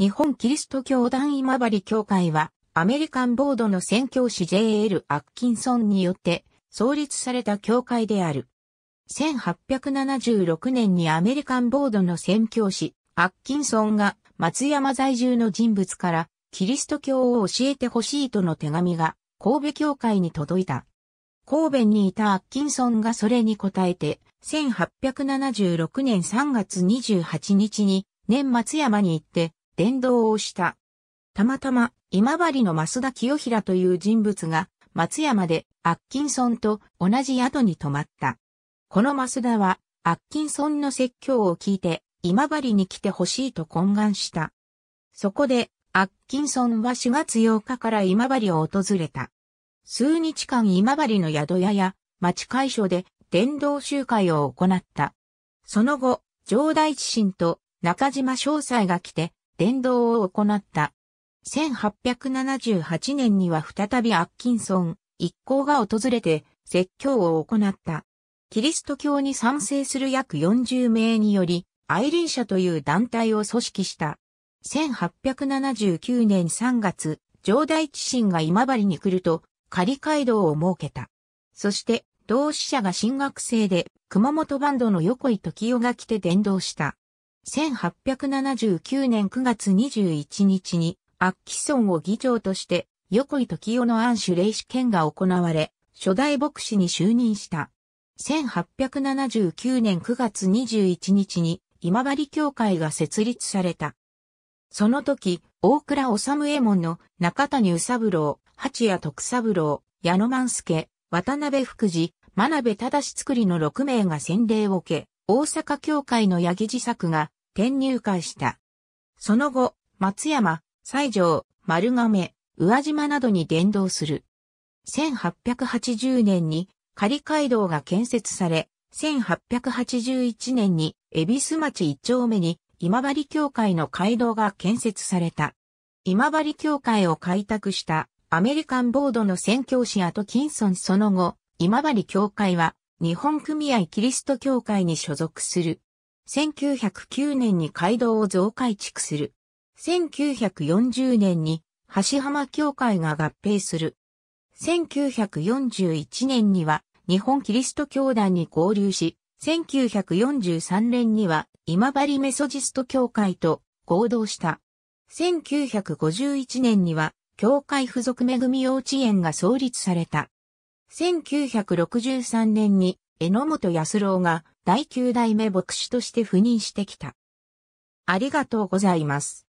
日本キリスト教団今治教会は、アメリカンボードの宣教師 JL アッキンソンによって創立された教会である。1876年にアメリカンボードの宣教師、アッキンソンが松山在住の人物からキリスト教を教えてほしいとの手紙が神戸教会に届いた。神戸にいたアッキンソンがそれに応えて、1876年3月28日に年松山に行って伝道をした。たまたま、今治の増田清平という人物が、松山でアッキンソンと同じ宿に泊まった。この増田は、アッキンソンの説教を聞いて、今治に来てほしいと懇願した。そこで、アッキンソンは4月8日から今治を訪れた。数日間今治の宿屋や町会所で伝道集会を行った。その後、上大地震と中島詳細が来て、伝道を行った。1878年には再びアッキンソン一行が訪れて説教を行った。キリスト教に賛成する約40名により、アイリン社という団体を組織した。1879年3月、上大地震が今治に来ると、仮街道を設けた。そして、同志社が新学生で、熊本バンドの横井時代が来て伝道した。1879年9月21日に、アッキソンを議長として、横井時代の暗守霊視権が行われ、初代牧師に就任した。1879年9月21日に、今治教会が設立された。その時、大倉治右衛門の中谷宇三郎、八谷徳三郎、矢野万助、渡辺福治、真鍋忠作りの6名が洗礼を受け、大阪教会の八木自作が転入会した。その後、松山、西条、丸亀、宇和島などに伝道する。1880年に仮街道が建設され、1881年に恵比寿町一丁目に今治教会の街道が建設された。今治教会を開拓したアメリカンボードの宣教師アトキンソンその後、今治教会は日本組合キリスト教会に所属する。1909年に街道を増改築する。1940年に橋浜協会が合併する。1941年には日本キリスト教団に合流し、1943年には今治メソジスト教会と合同した。1951年には教会附属恵み幼稚園が創立された。1963年に榎本康郎が第9代目牧師として赴任してきた。ありがとうございます。